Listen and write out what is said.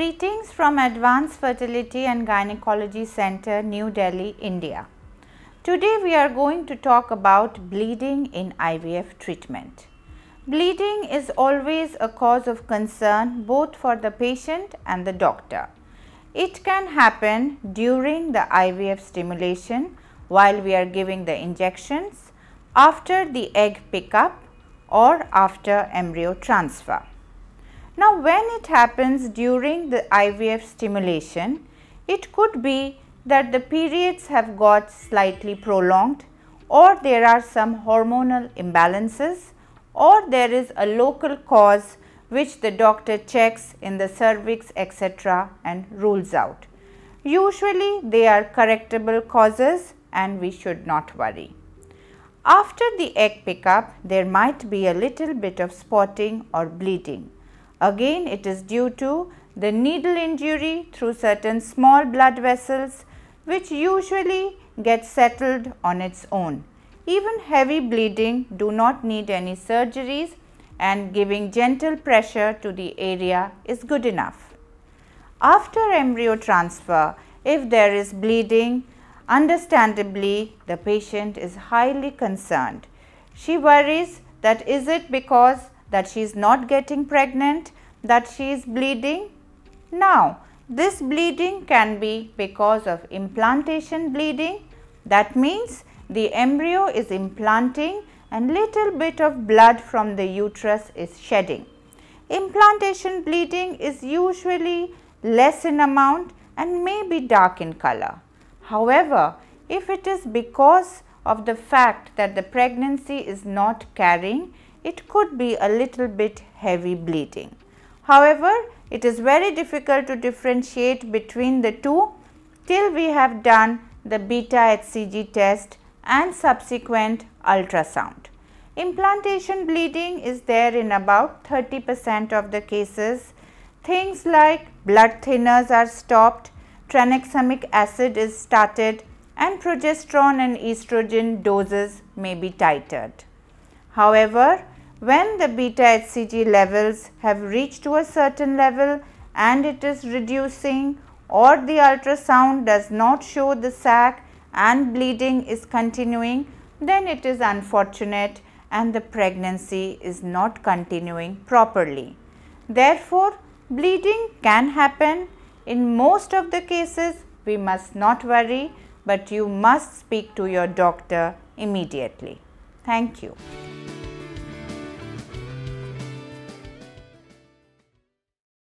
Greetings from Advanced Fertility and Gynecology Center, New Delhi, India. Today we are going to talk about bleeding in IVF treatment. Bleeding is always a cause of concern both for the patient and the doctor. It can happen during the IVF stimulation while we are giving the injections, after the egg pickup or after embryo transfer. Now, when it happens during the IVF stimulation, it could be that the periods have got slightly prolonged or there are some hormonal imbalances or there is a local cause which the doctor checks in the cervix etc. and rules out. Usually they are correctable causes and we should not worry. After the egg pickup, there might be a little bit of spotting or bleeding. Again, it is due to the needle injury through certain small blood vessels which usually get settled on its own. Even heavy bleeding do not need any surgeries and giving gentle pressure to the area is good enough. After embryo transfer, if there is bleeding, understandably the patient is highly concerned. She worries that is it because that she is not getting pregnant, that she is bleeding. Now, this bleeding can be because of implantation bleeding. That means the embryo is implanting and little bit of blood from the uterus is shedding. Implantation bleeding is usually less in amount and may be dark in color. However, if it is because of the fact that the pregnancy is not carrying it could be a little bit heavy bleeding. However, it is very difficult to differentiate between the two till we have done the beta HCG test and subsequent ultrasound. Implantation bleeding is there in about 30 percent of the cases. Things like blood thinners are stopped, tranexamic acid is started and progesterone and estrogen doses may be titrated. However, when the beta HCG levels have reached to a certain level and it is reducing or the ultrasound does not show the sac and bleeding is continuing, then it is unfortunate and the pregnancy is not continuing properly. Therefore, bleeding can happen. In most of the cases, we must not worry, but you must speak to your doctor immediately. Thank you.